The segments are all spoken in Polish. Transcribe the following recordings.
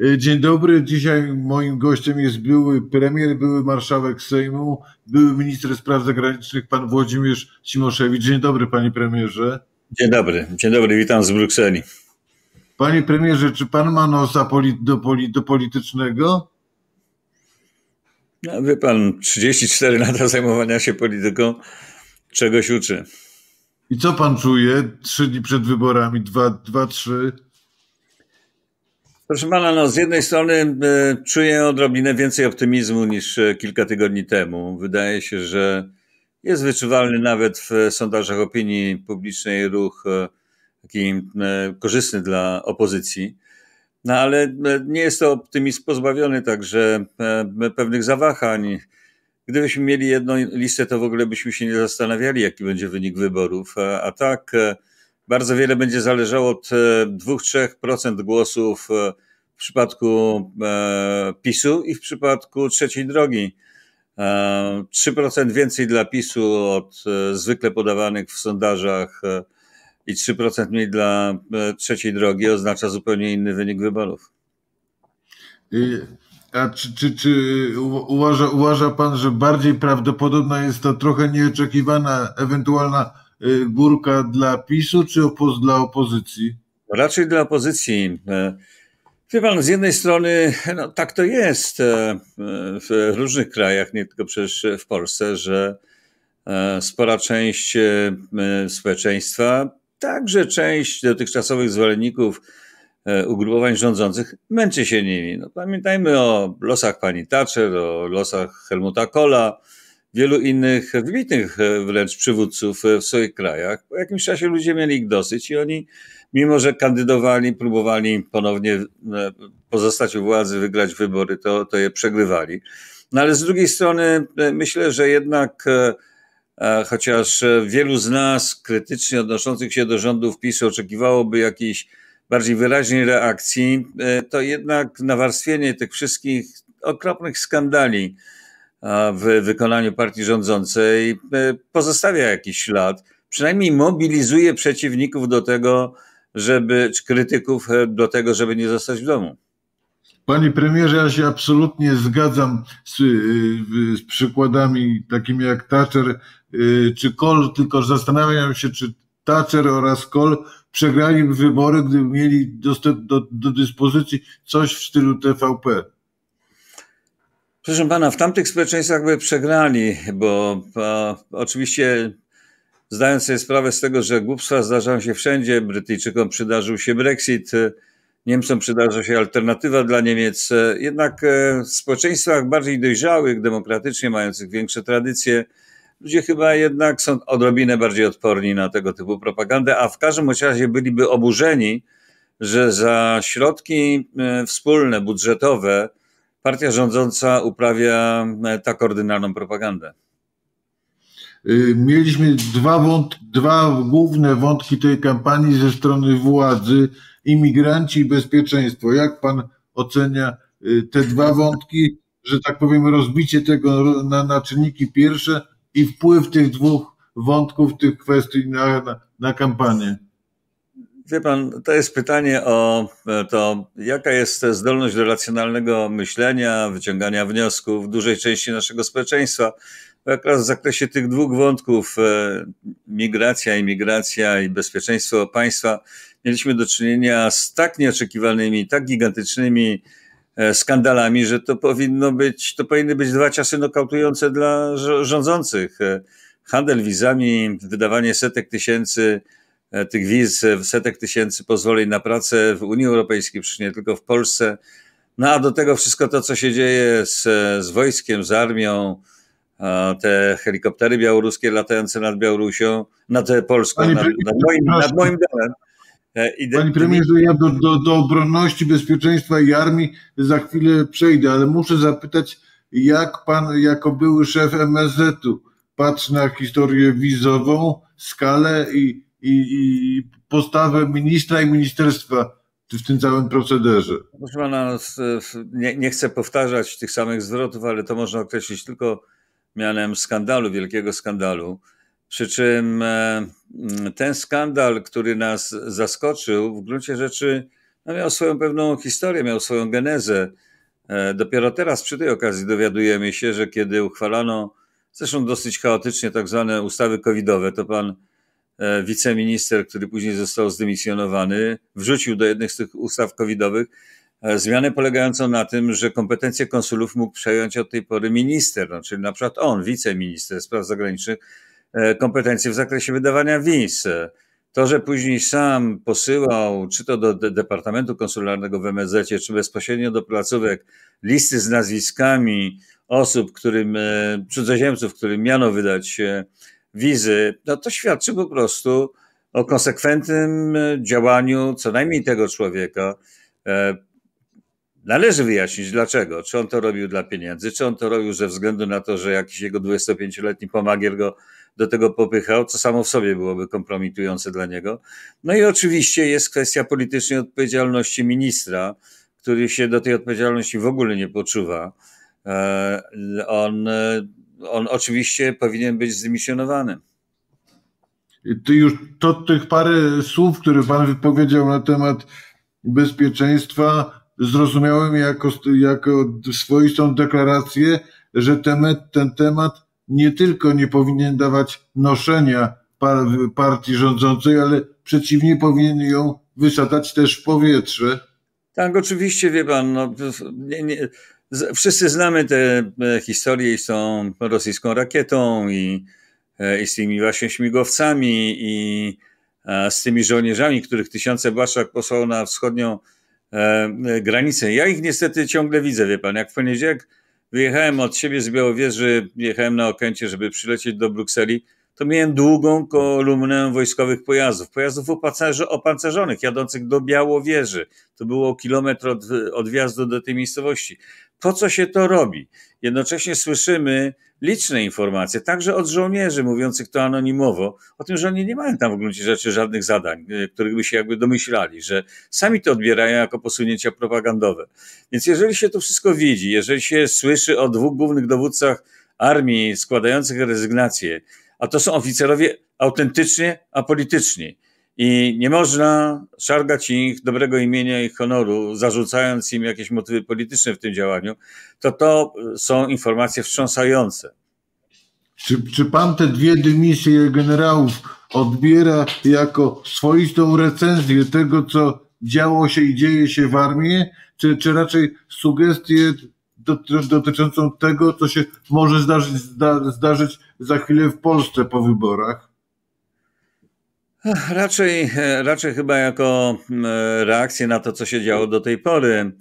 E, dzień dobry. Dzisiaj moim gościem jest były premier, były marszałek Sejmu, były minister spraw zagranicznych, pan Włodzimierz Cimoszewicz. Dzień dobry, panie premierze. Dzień dobry. Dzień dobry, witam z Brukseli. Panie premierze, czy pan ma nosa do, poli do politycznego? No, wie pan, 34 lata zajmowania się polityką, czegoś uczy. I co pan czuje trzy dni przed wyborami, dwa, dwa trzy? Proszę pana, no z jednej strony e, czuję odrobinę więcej optymizmu niż e, kilka tygodni temu. Wydaje się, że jest wyczuwalny nawet w sondażach opinii publicznej ruch e, taki korzystny dla opozycji. No ale nie jest to optymizm pozbawiony także pewnych zawahań. Gdybyśmy mieli jedną listę, to w ogóle byśmy się nie zastanawiali, jaki będzie wynik wyborów. A tak bardzo wiele będzie zależało od 2-3% e, głosów e, w przypadku e, PiSu i w przypadku trzeciej drogi. 3% więcej dla PiSu od zwykle podawanych w sondażach i 3% mniej dla trzeciej drogi oznacza zupełnie inny wynik wyborów. A czy, czy, czy uważa, uważa pan, że bardziej prawdopodobna jest ta trochę nieoczekiwana ewentualna Y, górka dla PiSu czy opo dla opozycji? No, raczej dla opozycji. E, wie pan, z jednej strony, no, tak to jest e, w różnych krajach, nie tylko przecież w Polsce, że e, spora część społeczeństwa, także część dotychczasowych zwolenników ugrupowań rządzących męczy się nimi. No, pamiętajmy o losach pani Thatcher, o losach Helmuta Kohla, wielu innych wybitnych e, wręcz przywódców e, w swoich krajach. Po jakimś czasie ludzie mieli ich dosyć i oni, mimo że kandydowali, próbowali ponownie e, pozostać u władzy, wygrać wybory, to, to je przegrywali. No ale z drugiej strony myślę, że jednak chociaż wielu z nas krytycznie odnoszących się do rządów PiSu oczekiwałoby jakiejś bardziej wyraźnej reakcji, to jednak nawarstwienie tych wszystkich okropnych skandali, w wykonaniu partii rządzącej e, pozostawia jakiś ślad, przynajmniej mobilizuje przeciwników do tego, żeby, czy krytyków e, do tego, żeby nie zostać w domu. Panie premierze, ja się absolutnie zgadzam z, e, z przykładami takimi jak Thatcher czy Kohl, tylko zastanawiam się, czy Thatcher oraz Kohl przegrali wybory, gdyby mieli dostęp do, do dyspozycji coś w stylu TVP. Proszę pana, w tamtych społeczeństwach by przegrali, bo a, oczywiście zdając sobie sprawę z tego, że głupstwa zdarzają się wszędzie, Brytyjczykom przydarzył się Brexit, Niemcom przydarza się alternatywa dla Niemiec. Jednak e, w społeczeństwach bardziej dojrzałych, demokratycznie mających większe tradycje, ludzie chyba jednak są odrobinę bardziej odporni na tego typu propagandę, a w każdym razie byliby oburzeni, że za środki e, wspólne, budżetowe, partia rządząca uprawia e, tak ordynarną propagandę? Y, mieliśmy dwa, wąt, dwa główne wątki tej kampanii ze strony władzy: imigranci i bezpieczeństwo. Jak pan ocenia y, te dwa wątki, że tak powiem, rozbicie tego na, na czynniki pierwsze i wpływ tych dwóch wątków, tych kwestii na, na, na kampanię? Wie pan, to jest pytanie o e, to, jaka jest zdolność do racjonalnego myślenia, wyciągania wniosków W dużej części naszego społeczeństwa. Akurat w zakresie tych dwóch wątków, e, migracja, imigracja i bezpieczeństwo państwa, mieliśmy do czynienia z tak nieoczekiwanymi, tak gigantycznymi e, skandalami, że to powinno być, to powinny być dwa ciasy nokautujące dla rządzących. Handel wizami, wydawanie setek tysięcy E, tych wiz, e, setek tysięcy pozwoleń na pracę w Unii Europejskiej, przecież nie tylko w Polsce. No a do tego wszystko to, co się dzieje z, e, z wojskiem, z armią, te helikoptery białoruskie latające nad Białorusią, nad Polską, nad, nad, moim, nad moim domem. Panie premierze, ja do, do, do obronności, bezpieczeństwa i armii za chwilę przejdę, ale muszę zapytać, jak pan jako były szef MSZ-u patrzy na historię wizową, skalę i i, i postawę ministra i ministerstwa w tym całym procederze? Proszę pana, nie, nie chcę powtarzać tych samych zwrotów, ale to można określić tylko mianem skandalu, wielkiego skandalu. Przy czym e, ten skandal, który nas zaskoczył, w gruncie rzeczy no miał swoją pewną historię, miał swoją genezę. E, dopiero teraz przy tej okazji dowiadujemy się, że kiedy uchwalano, zresztą dosyć chaotycznie, tak zwane ustawy covidowe, to pan E, wiceminister, który później został zdymisjonowany, wrzucił do jednych z tych ustaw covidowych e, zmianę polegającą na tym, że kompetencje konsulów mógł przejąć od tej pory minister, no, czyli na przykład on, wiceminister spraw zagranicznych, e, kompetencje w zakresie wydawania wiz. To, że później sam posyłał, czy to do Departamentu Konsularnego w MSZ, czy bezpośrednio do placówek, listy z nazwiskami osób, którym, cudzoziemców, którym miano wydać wizy, no to świadczy po prostu o konsekwentnym e, działaniu co najmniej tego człowieka. E, należy wyjaśnić dlaczego. Czy on to robił dla pieniędzy, czy on to robił ze względu na to, że jakiś jego 25-letni pomagier go do tego popychał, co samo w sobie byłoby kompromitujące dla niego. No i oczywiście jest kwestia politycznej odpowiedzialności ministra, który się do tej odpowiedzialności w ogóle nie poczuwa. E, on on oczywiście powinien być zdymisjonowany. Ty już to tych parę słów, które pan wypowiedział na temat bezpieczeństwa, zrozumiałem jako, jako swoistą deklarację, że ten temat nie tylko nie powinien dawać noszenia partii rządzącej, ale przeciwnie powinien ją wysadzać też w powietrze. Tak, oczywiście, wie pan, no, nie, nie, Wszyscy znamy te e, historie i z tą rosyjską rakietą i, e, i z tymi właśnie śmigłowcami i z tymi żołnierzami, których tysiące Błaszczak posłał na wschodnią e, granicę. Ja ich niestety ciągle widzę, wie pan. Jak w poniedziałek wyjechałem od siebie z Białowieży, jechałem na Okęcie, żeby przylecieć do Brukseli, to miałem długą kolumnę wojskowych pojazdów, pojazdów opancerzonych, jadących do Białowieży. To było kilometr od, od wjazdu do tej miejscowości. Po co się to robi? Jednocześnie słyszymy liczne informacje, także od żołnierzy mówiących to anonimowo, o tym, że oni nie mają tam w gruncie rzeczy żadnych zadań, e, których by się jakby domyślali, że sami to odbierają jako posunięcia propagandowe. Więc jeżeli się to wszystko widzi, jeżeli się słyszy o dwóch głównych dowódcach armii składających rezygnację, a to są oficerowie autentycznie apolityczni. I nie można szargać ich dobrego imienia i honoru, zarzucając im jakieś motywy polityczne w tym działaniu, to to są informacje wstrząsające. Czy, czy pan te dwie dymisje generałów odbiera jako swoistą recenzję tego, co działo się i dzieje się w armii, czy, czy raczej sugestie dotyczącą tego, co się może zdarzyć, zdarzyć za chwilę w Polsce po wyborach? Raczej, e, raczej chyba jako reakcję na to, co się działo do tej pory.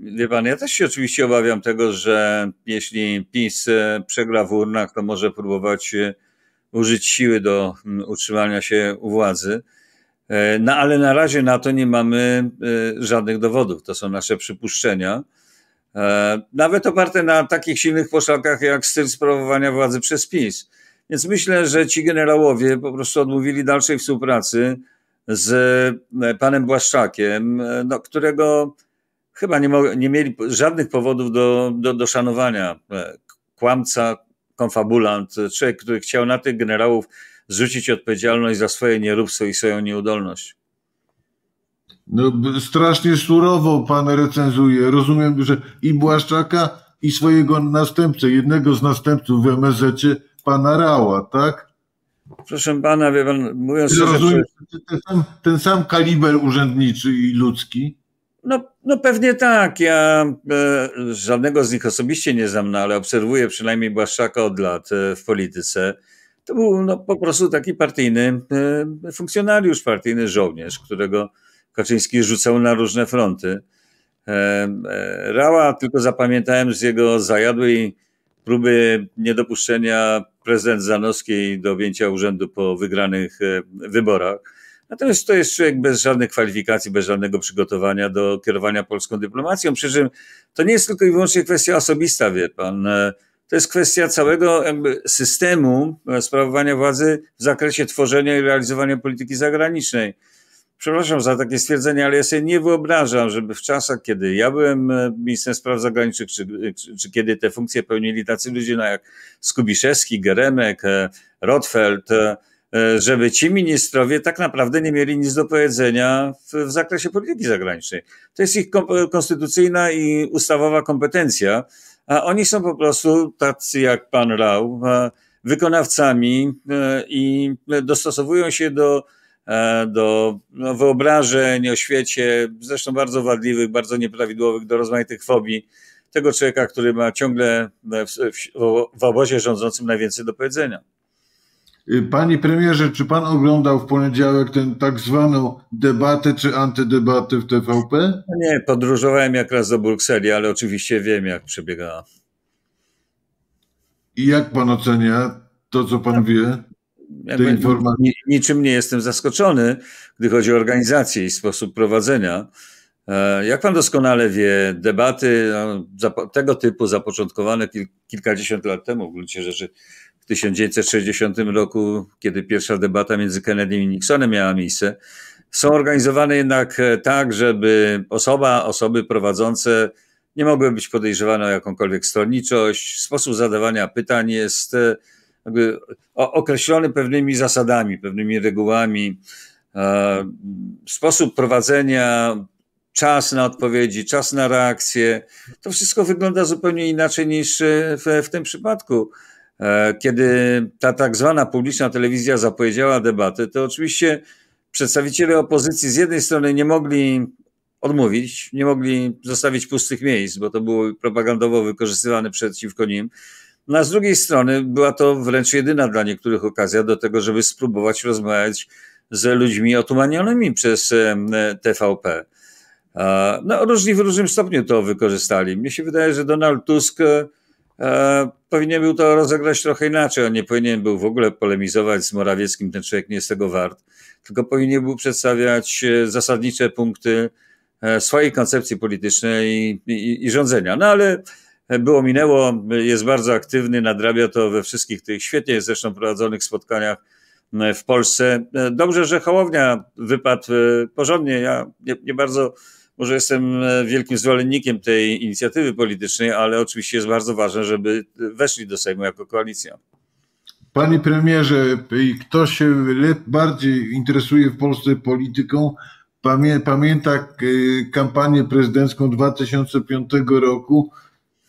Wie pan, ja też się oczywiście obawiam tego, że jeśli PiS e, przegra w urnach, to może próbować e, użyć siły do utrzymania się u władzy. No ale na razie na to nie mamy żadnych dowodów. To są nasze przypuszczenia. E, nawet oparte na takich silnych poszlakach jak styl sprawowania władzy przez PiS. Więc myślę, że ci generałowie po prostu odmówili dalszej współpracy z e, panem Błaszczakiem, e, no, którego chyba nie, nie, mieli żadnych powodów do, do, do szanowania. Kłamca, konfabulant, człowiek, który chciał na tych generałów zrzucić odpowiedzialność za swoje nieróbstwo i swoją nieudolność. No, strasznie surowo pan recenzuje. Rozumiem, że i Błaszczaka, i swojego następcę, jednego z następców w msz pana Rała, tak? Proszę pana, wie pan, mówiąc szczerze... Rozumiem, ten sam, ten sam kaliber urzędniczy i ludzki? No, no pewnie tak. Ja e, żadnego z nich osobiście nie znam, no, ale obserwuję przynajmniej Błaszczaka od lat e, w polityce. To był no, po prostu taki partyjny e, funkcjonariusz, partyjny żołnierz, którego Kaczyński rzucał na różne fronty. E, e, Rała tylko zapamiętałem z jego zajadłej próby niedopuszczenia prezydent Zanowskiej do objęcia urzędu po wygranych e, wyborach. Natomiast to jest człowiek bez żadnych kwalifikacji, bez żadnego przygotowania do kierowania polską dyplomacją. Przy czym to nie jest tylko i wyłącznie kwestia osobista, wie pan. To jest kwestia całego jakby systemu sprawowania władzy w zakresie tworzenia i realizowania polityki zagranicznej przepraszam za takie stwierdzenie, ale ja sobie nie wyobrażam, żeby w czasach, kiedy ja byłem e, ministrem spraw zagranicznych, czy, czy, czy kiedy te funkcje pełnili tacy ludzie no jak Skubiszewski, Geremek, e, Rotfeld, e, żeby ci ministrowie tak naprawdę nie mieli nic do powiedzenia w, w zakresie polityki zagranicznej. To jest ich kom, konstytucyjna i ustawowa kompetencja, a oni są po prostu tacy jak pan Rał, wykonawcami i dostosowują się do E, do no, wyobrażeń o świecie, zresztą bardzo wadliwych, bardzo nieprawidłowych, do rozmaitych fobii. Tego człowieka, który ma ciągle w, w, w obozie rządzącym najwięcej do powiedzenia. Y, panie premierze, czy pan oglądał w poniedziałek tę tak zwaną debatę czy antydebatę w TVP? No nie, podróżowałem jak raz do Brukseli, ale oczywiście wiem, jak przebiegała. I jak pan ocenia to, co pan wie? jakby, informacji... niczym nie jestem zaskoczony, gdy chodzi o organizację i sposób prowadzenia. E, jak pan doskonale wie, debaty no, tego typu zapoczątkowane kilkadziesiąt lat temu, w gruncie rzeczy w 1960 roku, kiedy pierwsza debata między Kennedy i Nixonem miała miejsce, są organizowane jednak e, tak, żeby osoba, osoby prowadzące nie mogły być podejrzewane o jakąkolwiek stronniczość. Sposób zadawania pytań jest e, określony pewnymi zasadami, pewnymi regułami. E, sposób prowadzenia, czas na odpowiedzi, czas na reakcję. To wszystko wygląda zupełnie inaczej niż w, w tym przypadku. E, kiedy ta tak zwana publiczna telewizja zapowiedziała debatę, to oczywiście przedstawiciele opozycji z jednej strony nie mogli odmówić, nie mogli zostawić pustych miejsc, bo to było propagandowo wykorzystywane przeciwko nim. No a z drugiej strony była to wręcz jedyna dla niektórych okazja do tego, żeby spróbować rozmawiać z ludźmi otumanionymi przez e, TVP. No, różni w różnym stopniu to wykorzystali. Mnie się wydaje, że Donald Tusk e, e, powinien był to rozegrać trochę inaczej. On nie powinien był w ogóle polemizować z Morawieckim, ten człowiek nie jest tego wart, tylko powinien był przedstawiać zasadnicze punkty swojej koncepcji politycznej i, i, i rządzenia. No ale było, minęło, jest bardzo aktywny, nadrabia to we wszystkich tych świetnie zresztą prowadzonych spotkaniach e, w Polsce. E, dobrze, że Hołownia wypadł e, porządnie. Ja nie, nie bardzo może jestem wielkim zwolennikiem tej inicjatywy politycznej, ale oczywiście jest bardzo ważne, żeby weszli do Sejmu jako koalicja. Panie premierze, kto się bardziej interesuje w Polsce polityką, pamięta kampanię prezydencką 2005 roku,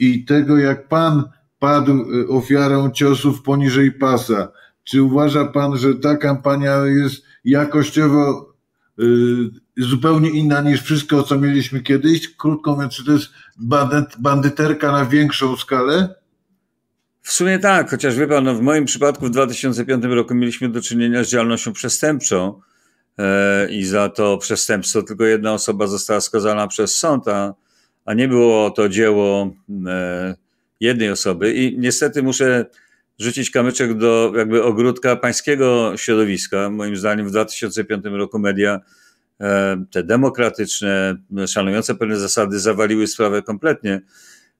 i tego, jak Pan padł y, ofiarą ciosów poniżej pasa. Czy uważa Pan, że ta kampania jest jakościowo y, zupełnie inna niż wszystko, co mieliśmy kiedyś? Krótko mówiąc, czy to jest bandyt, bandyterka na większą skalę? W sumie tak, chociaż wie pan, no w moim przypadku w 2005 roku mieliśmy do czynienia z działalnością przestępczą e, i za to przestępstwo tylko jedna osoba została skazana przez sąd, a a nie było to dzieło e, jednej osoby. I niestety muszę rzucić kamyczek do jakby ogródka pańskiego środowiska. Moim zdaniem w 2005 roku media e, te demokratyczne, szanujące pewne zasady, zawaliły sprawę kompletnie.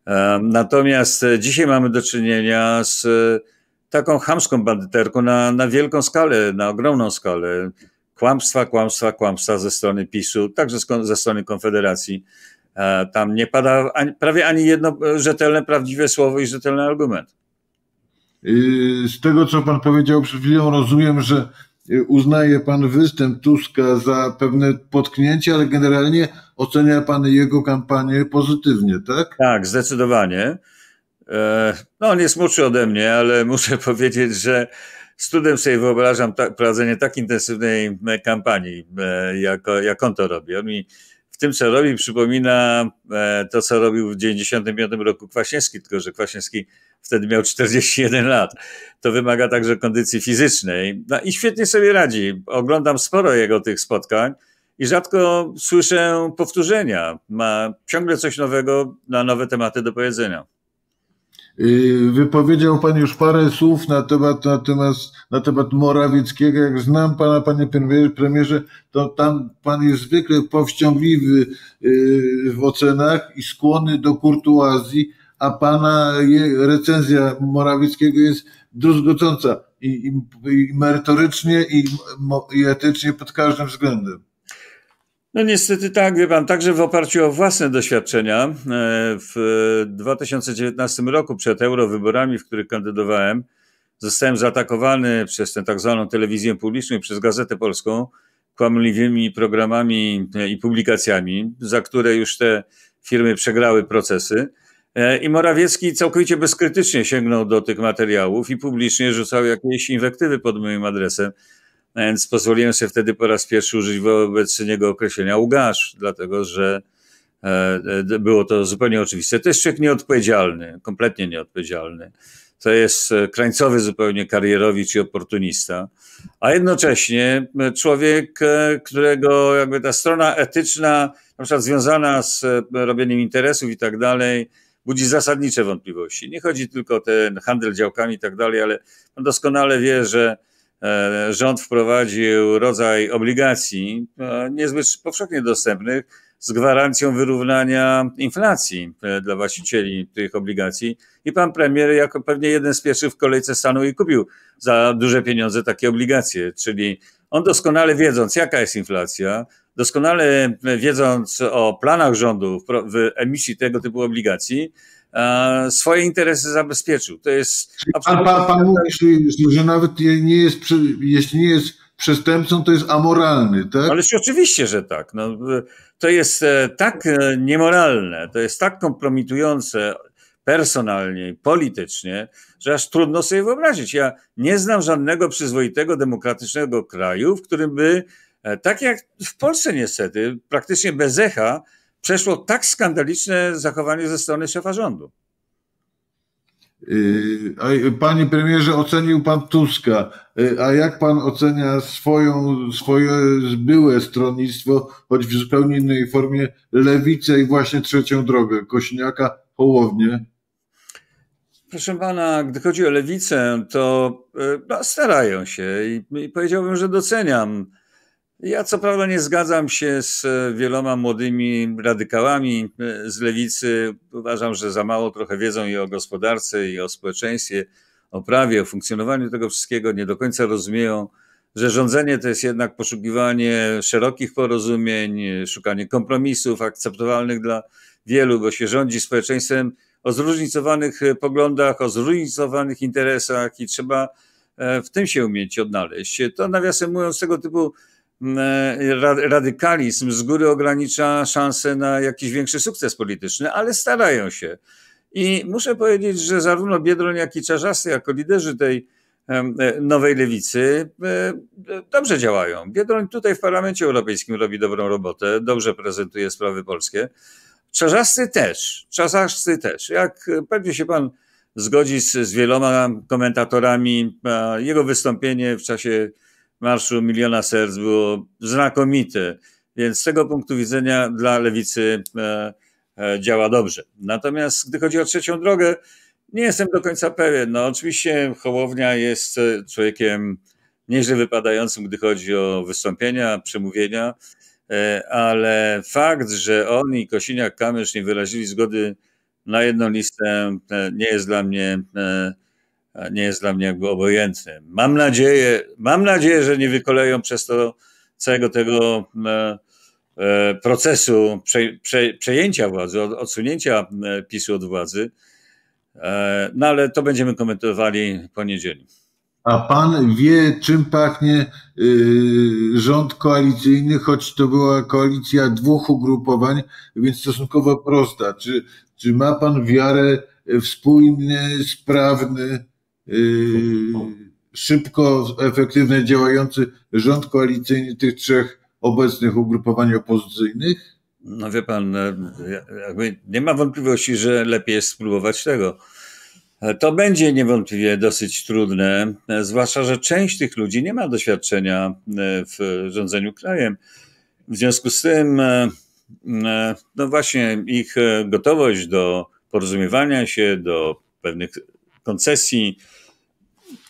E, natomiast dzisiaj mamy do czynienia z taką chamską bandyterką na, na wielką skalę, na ogromną skalę. Kłamstwa, kłamstwa, kłamstwa ze strony PiSu, także ze strony Konfederacji. E, tam nie pada ani, prawie ani jedno e, rzetelne, prawdziwe słowo i rzetelny argument. Y, z tego, co pan powiedział przed chwilą, rozumiem, że y, uznaje pan występ Tuska za pewne potknięcie, ale generalnie ocenia pan jego kampanię pozytywnie, tak? Tak, zdecydowanie. E, no, on jest młodszy ode mnie, ale muszę powiedzieć, że z trudem sobie wyobrażam prowadzenie tak intensywnej kampanii, jak, jak on to robi. On mi tym, co robi, przypomina e, to, co robił w 1995 roku Kwaśniewski, tylko że Kwaśniewski wtedy miał 41 lat. To wymaga także kondycji fizycznej. No i świetnie sobie radzi. Oglądam sporo jego tych spotkań i rzadko słyszę powtórzenia. Ma ciągle coś nowego na nowe tematy do powiedzenia. Yy, wypowiedział Pan już parę słów na temat, na temat, na temat Morawieckiego. Jak znam Pana, Panie Premierze, to tam Pan jest zwykle powściągliwy yy, w ocenach i skłonny do kurtuazji, a Pana recenzja Morawieckiego jest druzgocąca i, i, i merytorycznie, i, i etycznie pod każdym względem. No niestety tak, wie pan, także w oparciu o własne doświadczenia e, w 2019 roku przed eurowyborami, w których kandydowałem, zostałem zaatakowany przez tę tak zwaną telewizję publiczną i przez Gazetę Polską kłamliwymi programami e, i publikacjami, za które już te firmy przegrały procesy. E, I Morawiecki całkowicie bezkrytycznie sięgnął do tych materiałów i publicznie rzucał jakieś inwektywy pod moim adresem. Więc pozwoliłem sobie wtedy po raz pierwszy użyć wobec niego określenia łgarz, dlatego że e, było to zupełnie oczywiste. To jest człowiek nieodpowiedzialny, kompletnie nieodpowiedzialny. To jest e, krańcowy zupełnie karierowicz i oportunista, a jednocześnie e, człowiek, którego jakby ta strona etyczna, na przykład związana z robieniem interesów i tak dalej, budzi zasadnicze wątpliwości. Nie chodzi tylko o ten handel działkami i tak dalej, ale on doskonale wie, że E, rząd wprowadził rodzaj obligacji e, niezbyt powszechnie dostępnych z gwarancją wyrównania inflacji e, dla właścicieli tych obligacji. I pan premier, jako pewnie jeden z pierwszych w kolejce stanął i kupił za duże pieniądze takie obligacje. Czyli on doskonale wiedząc, jaka jest inflacja, doskonale wiedząc o planach rządu w emisji tego typu obligacji, E, swoje interesy zabezpieczył. To jest absolutnie... pan, pan, pan mówi, że nawet nie jest, jeśli nie jest przestępcą, to jest amoralny, tak? Ale oczywiście, że tak. No, to jest e, tak e, niemoralne, to jest tak kompromitujące personalnie i politycznie, że aż trudno sobie wyobrazić. Ja nie znam żadnego przyzwoitego, demokratycznego kraju, w którym by, tak jak w Polsce niestety, praktycznie bez echa, przeszło tak skandaliczne zachowanie ze strony szefa rządu. Yy, panie premierze, ocenił pan Tuska. Yy, a jak pan ocenia swoją, swoje zbyłe stronnictwo, choć w zupełnie innej formie, lewicę i właśnie trzecią drogę, Kośniaka, Hołownię? Proszę pana, gdy chodzi o lewicę, to yy, no, starają się i, i powiedziałbym, że doceniam ja co prawda nie zgadzam się z e, wieloma młodymi radykałami e, z lewicy. Uważam, że za mało trochę wiedzą i o gospodarce, i o społeczeństwie, o prawie, o funkcjonowaniu tego wszystkiego. Nie do końca rozumieją, że rządzenie to jest jednak poszukiwanie szerokich porozumień, e, szukanie kompromisów akceptowalnych dla wielu, bo się rządzi społeczeństwem o zróżnicowanych poglądach, o zróżnicowanych interesach i trzeba w tym się umieć odnaleźć. To nawiasem mówiąc, tego typu E, radykalizm z góry ogranicza szanse na jakiś większy sukces polityczny, ale starają się. I muszę powiedzieć, że zarówno Biedroń, jak i Czarzasty, jako liderzy tej e, nowej lewicy, e, dobrze działają. Biedroń tutaj w Parlamencie Europejskim robi dobrą robotę, dobrze prezentuje sprawy polskie. Czarzasty też, Czarzasty też. Jak pewnie się pan zgodzi z, z wieloma komentatorami, jego wystąpienie w czasie Marszu Miliona Serc było znakomite, więc z tego punktu widzenia dla lewicy e, e, działa dobrze. Natomiast gdy chodzi o trzecią drogę, nie jestem do końca pewien. No, oczywiście Hołownia jest e, człowiekiem nieźle wypadającym, gdy chodzi o wystąpienia, przemówienia, ale fakt, że on i Kosiniak-Kamysz nie wyrazili zgody na jedną listę, nie jest dla mnie nie jest dla mnie jakby obojętny. Mam nadzieję, mam nadzieję, że nie wykoleją przez to całego tego e, e, procesu prze, prze, przejęcia władzy, odsunięcia e, PiSu od władzy. No ale to będziemy komentowali po poniedziałek. A pan wie, czym pachnie y, rząd koalicyjny, choć to była koalicja dwóch ugrupowań, więc stosunkowo prosta. Czy, czy ma pan wiarę w spójny, sprawny, Yy, szybko, efektywnie działający rząd koalicyjny tych trzech obecnych ugrupowań opozycyjnych? No wie pan, no, jakby nie ma wątpliwości, że lepiej jest spróbować tego. To będzie niewątpliwie dosyć trudne, zwłaszcza, że część tych ludzi nie ma doświadczenia e, w rządzeniu krajem. W związku z tym, e, e, no właśnie, ich gotowość do porozumiewania się, do pewnych koncesji,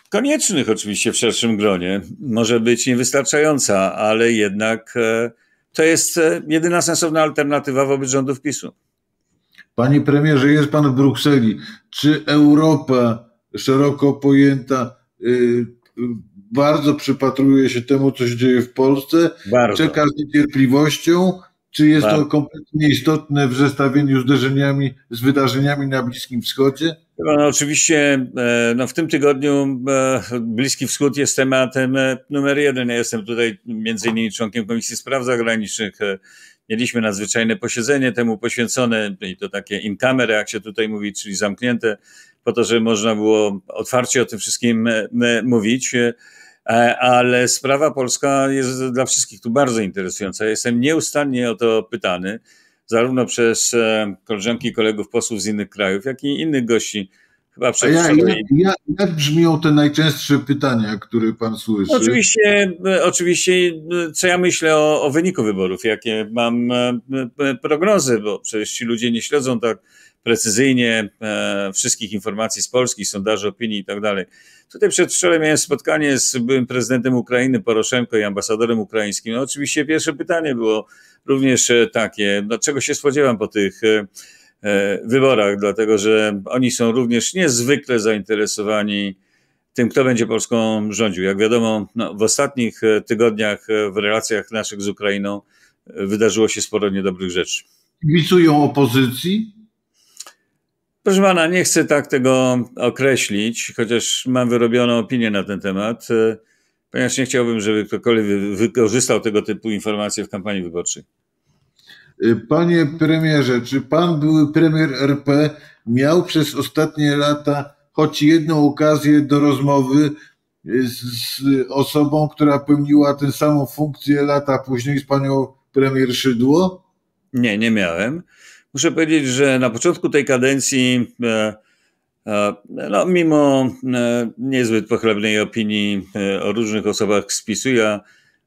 koniecznych oczywiście w szerszym gronie, może być niewystarczająca, ale jednak e, to jest e, jedyna sensowna alternatywa wobec rządów PiSu. Panie premierze, jest pan w Brukseli. Czy Europa szeroko pojęta e, bardzo przypatruje się temu, co się dzieje w Polsce? Bardzo. Czeka z niecierpliwością? Czy jest bardzo. to kompletnie istotne w zestawieniu z wydarzeniami na Bliskim Wschodzie? No, oczywiście e, no, w tym tygodniu e, Bliski Wschód jest tematem e, numer jeden. Ja jestem tutaj między innymi członkiem Komisji Spraw Zagranicznych. Mieliśmy nadzwyczajne posiedzenie temu poświęcone i to takie in camera, jak się tutaj mówi, czyli zamknięte, po to, żeby można było otwarcie o tym wszystkim mówić. Ale sprawa polska jest dla wszystkich tu bardzo interesująca. Jestem nieustannie o to pytany zarówno przez e, koleżanki i kolegów posłów z innych krajów, jak i innych gości Chyba ja, ja, ja, jak brzmią te najczęstsze pytania, które pan słyszy? oczywiście, e, oczywiście, e, co ja myślę o, o wyniku wyborów, jakie mam e, prognozy, bo przecież ci ludzie nie śledzą tak precyzyjnie wszystkich informacji z Polski, sondaży opinii i tak dalej. Tutaj przedwczoraj miałem spotkanie z byłym prezydentem Ukrainy Poroszenko i ambasadorem ukraińskim. No, oczywiście pierwsze pytanie było również takie, no, czego się spodziewam po tych E, wyborach, dlatego że oni są również niezwykle zainteresowani tym, kto będzie Polską rządził. Jak wiadomo, no, w ostatnich e, tygodniach e, w relacjach naszych z Ukrainą wydarzyło się sporo niedobrych rzeczy. Kibicują opozycji? Proszę pana, nie chcę tak tego określić, chociaż mam wyrobioną opinię na ten temat, ponieważ nie chciałbym, żeby ktokolwiek wykorzystał tego typu informacje w kampanii wyborczej. Panie premierze, czy pan były premier RP miał przez ostatnie lata choć jedną okazję do rozmowy y, z osobą, która pełniła tę samą funkcję lata później z panią premier Szydło? Nie, nie miałem. Muszę powiedzieć, że na początku tej kadencji, e, e, no, mimo e, niezbyt pochlebnej opinii o różnych osobach spisuję, ja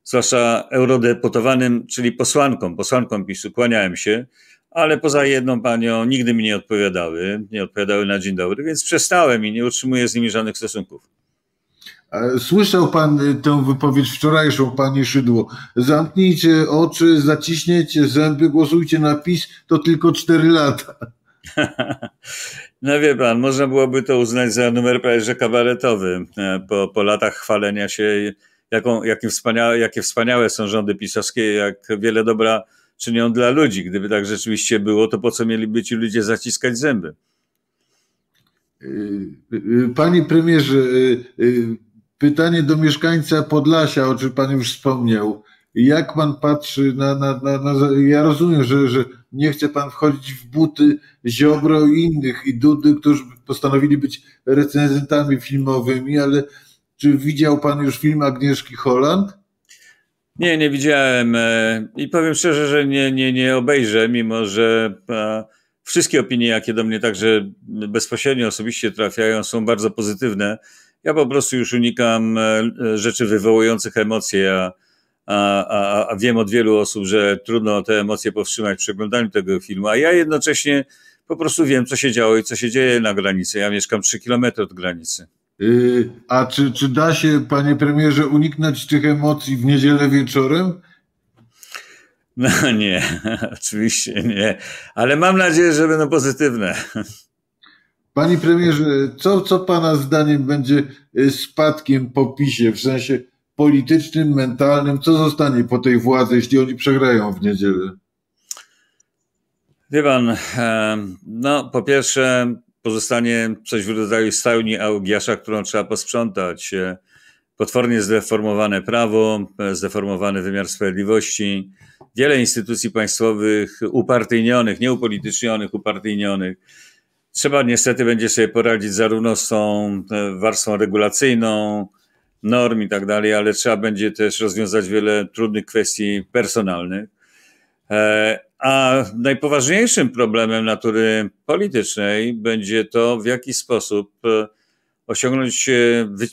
zwłaszcza eurodeputowanym, czyli posłankom. Posłankom PiSu kłaniałem się, ale poza jedną panią nigdy mi nie odpowiadały, nie odpowiadały na dzień dobry, więc przestałem i nie utrzymuję z nimi żadnych stosunków. Słyszał pan y, tę wypowiedź wczorajszą, panie Szydło. Zamknijcie oczy, zaciśnijcie zęby, głosujcie na PiS, to tylko cztery lata. no wie pan, można byłoby to uznać za numer prawie że kabaretowy e, po, po latach chwalenia się jaką, jakie, wspaniałe, jakie wspaniałe są rządy pisowskie, jak wiele dobra czynią dla ludzi. Gdyby tak rzeczywiście było, to po co mieliby ci ludzie zaciskać zęby? Yy, yy, panie premierze, yy, pytanie do mieszkańca Podlasia, o czym pan już wspomniał. Jak pan patrzy na. na, na, na ja rozumiem, że, że nie chce pan wchodzić w buty Ziobro i innych i Dudy, którzy postanowili być recenzentami filmowymi, ale czy widział pan już film Agnieszki Holland? Nie, nie widziałem e, i powiem szczerze, że nie, nie, nie obejrzę, mimo że e, wszystkie opinie, jakie do mnie także bezpośrednio osobiście trafiają, są bardzo pozytywne. Ja po prostu już unikam e, rzeczy wywołujących emocje, a, a, a, a wiem od wielu osób, że trudno te emocje powstrzymać przy oglądaniu tego filmu, a ja jednocześnie po prostu wiem, co się działo i co się dzieje na granicy. Ja mieszkam 3 km od granicy. Y, a czy, czy da się, panie premierze, uniknąć tych emocji w niedzielę wieczorem? No nie, oczywiście nie, ale mam nadzieję, że będą pozytywne. Panie premierze, co, co pana zdaniem będzie y, spadkiem po PiSie, w sensie politycznym, mentalnym? Co zostanie po tej władzy, jeśli oni przegrają w niedzielę? Wie pan, no po pierwsze pozostanie coś w rodzaju stajni Augiasza, którą trzeba posprzątać. E, potwornie zdeformowane prawo, e, zdeformowany wymiar sprawiedliwości, wiele instytucji państwowych upartyjnionych, nieupolitycznionych, upartyjnionych. Trzeba niestety będzie sobie poradzić zarówno z tą e, warstwą regulacyjną, norm i tak dalej, ale trzeba będzie też rozwiązać wiele trudnych kwestii personalnych. E, a najpoważniejszym problemem natury politycznej będzie to, w jaki sposób e, osiągnąć e,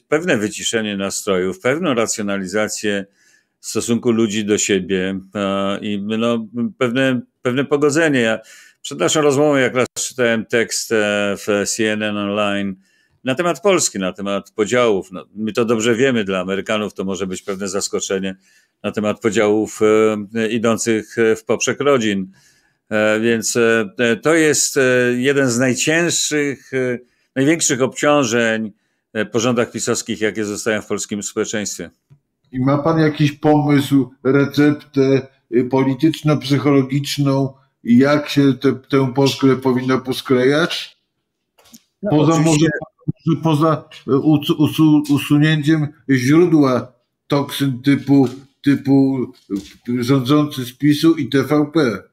pewne wyciszenie nastrojów, pewną racjonalizację stosunku ludzi do siebie i no, pewne, pewne pogodzenie. Ja przed naszą rozmową, jak raz czytałem tekst w CNN Online, na temat Polski, na temat podziałów. No, my to dobrze wiemy, dla Amerykanów to może być pewne zaskoczenie na temat podziałów e, idących e, w poprzek rodzin. E, więc to jest jeden z najcięższych, największych obciążeń po rządach pisowskich, jakie zostają w polskim społeczeństwie. I ma pan jakiś pomysł, receptę y, polityczno-psychologiczną, jak się te, tę Polskę powinno posklejać? No, Poza może poza e, usunięciem źródła toksyn typu, typu e, rządzący z PiSu i TVP.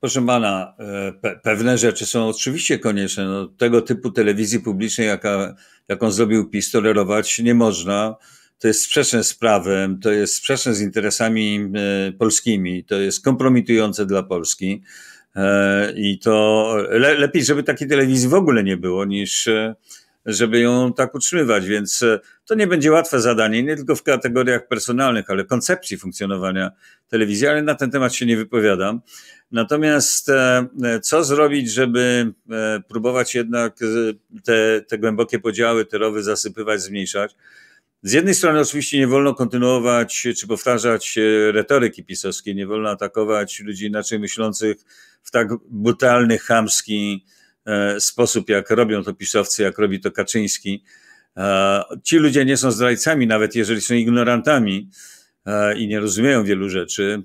Proszę pana, e, pe pewne rzeczy są oczywiście konieczne. No, tego typu telewizji publicznej, jaka, jaką zrobił PiS, tolerować nie można. To jest sprzeczne z prawem, to jest sprzeczne z interesami polskimi, to jest kompromitujące dla Polski. E, I to le, lepiej, żeby takiej telewizji w ogóle nie było, niż e, żeby ją tak utrzymywać. Więc e, to nie będzie łatwe zadanie, nie tylko w kategoriach personalnych, ale koncepcji funkcjonowania telewizji, ale na ten temat się nie wypowiadam. Natomiast co zrobić, żeby próbować jednak te, te głębokie podziały, te rowy zasypywać, zmniejszać? Z jednej strony oczywiście nie wolno kontynuować czy powtarzać e, retoryki pisowskiej, nie wolno atakować ludzi inaczej myślących w tak brutalny, chamski e, sposób, jak robią to pisowcy, jak robi to Kaczyński. E, ci ludzie nie są zdrajcami, nawet jeżeli są ignorantami i nie rozumieją wielu rzeczy.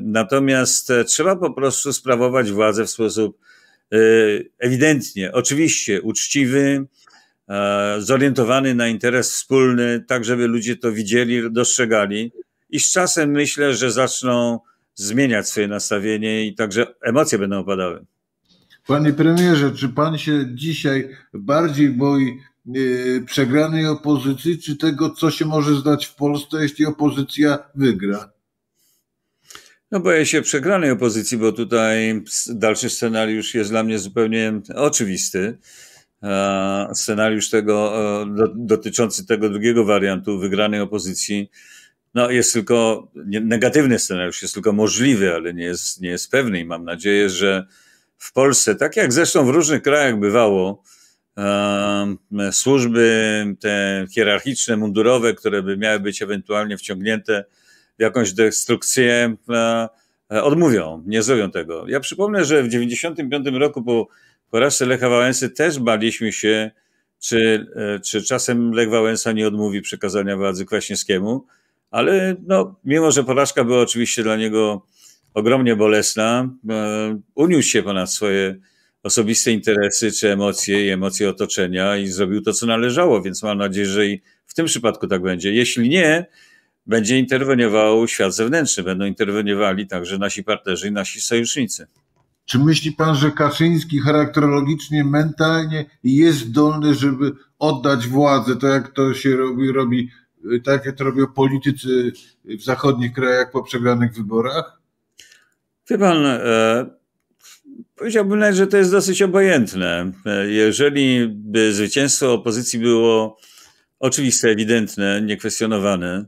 Natomiast trzeba po prostu sprawować władzę w sposób ewidentnie, oczywiście uczciwy, E, zorientowany na interes wspólny, tak żeby ludzie to widzieli, dostrzegali. I z czasem myślę, że zaczną zmieniać swoje nastawienie i także emocje będą opadały. Panie premierze, czy pan się dzisiaj bardziej boi e, przegranej opozycji, czy tego, co się może zdać w Polsce, jeśli opozycja wygra? No boję się przegranej opozycji, bo tutaj dalszy scenariusz jest dla mnie zupełnie oczywisty. E, scenariusz tego e, dotyczący tego drugiego wariantu wygranej opozycji no, jest tylko negatywny scenariusz, jest tylko możliwy, ale nie jest, nie jest pewny i mam nadzieję, że w Polsce, tak jak zresztą w różnych krajach bywało, e, służby te hierarchiczne, mundurowe, które by miały być ewentualnie wciągnięte w jakąś destrukcję, odmówią, nie zrobią tego. Ja przypomnę, że w 1995 roku po porażce Lecha Wałęsy też baliśmy się, czy, e, czy czasem Lech Wałęsa nie odmówi przekazania władzy Kwaśniewskiemu, ale no, mimo, że porażka była oczywiście dla niego ogromnie bolesna, e, uniósł się ponad swoje osobiste interesy czy emocje i emocje otoczenia i zrobił to, co należało, więc mam nadzieję, że i w tym przypadku tak będzie. Jeśli nie, będzie interweniował świat zewnętrzny, będą interweniowali także nasi partnerzy i nasi sojusznicy. Czy myśli pan, że Kaczyński charakterologicznie, mentalnie jest zdolny, żeby oddać władzę, tak jak to się robi, robi tak jak to robią politycy w zachodnich krajach po przegranych wyborach? Wie pan, e, powiedziałbym że to jest dosyć obojętne. E, jeżeli by zwycięstwo opozycji było oczywiste, ewidentne, niekwestionowane,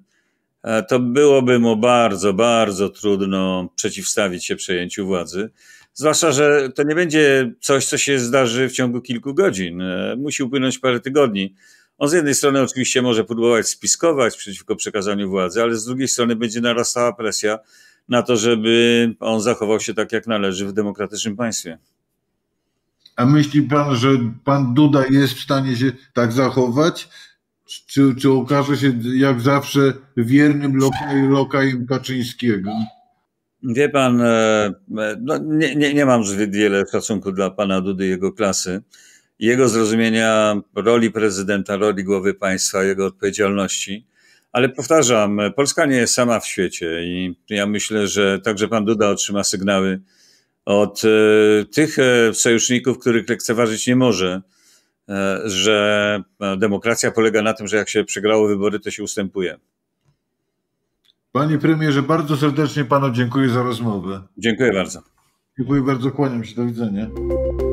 e, to byłoby mu bardzo, bardzo trudno przeciwstawić się przejęciu władzy. Zwłaszcza, że to nie będzie coś, co się zdarzy w ciągu kilku godzin. E, musi upłynąć parę tygodni. On z jednej strony oczywiście może próbować spiskować przeciwko przekazaniu władzy, ale z drugiej strony będzie narastała presja na to, żeby on zachował się tak, jak należy w demokratycznym państwie. A myśli pan, że pan Duda jest w stanie się tak zachować? Czy, czy okaże się, jak zawsze, wiernym lokajem Kaczyńskiego? Wie pan, e, e, no nie, nie, nie mam zbyt wiele szacunku dla pana Dudy i jego klasy. Jego zrozumienia roli prezydenta, roli głowy państwa, jego odpowiedzialności. Ale powtarzam, Polska nie jest sama w świecie i ja myślę, że także pan Duda otrzyma sygnały od e, tych sojuszników, których lekceważyć nie może, że demokracja polega na tym, że jak się przegrało wybory, to się ustępuje. Panie premierze, bardzo serdecznie panu dziękuję za rozmowę. Dziękuję bardzo. Dziękuję bardzo, kłaniam się, do widzenia.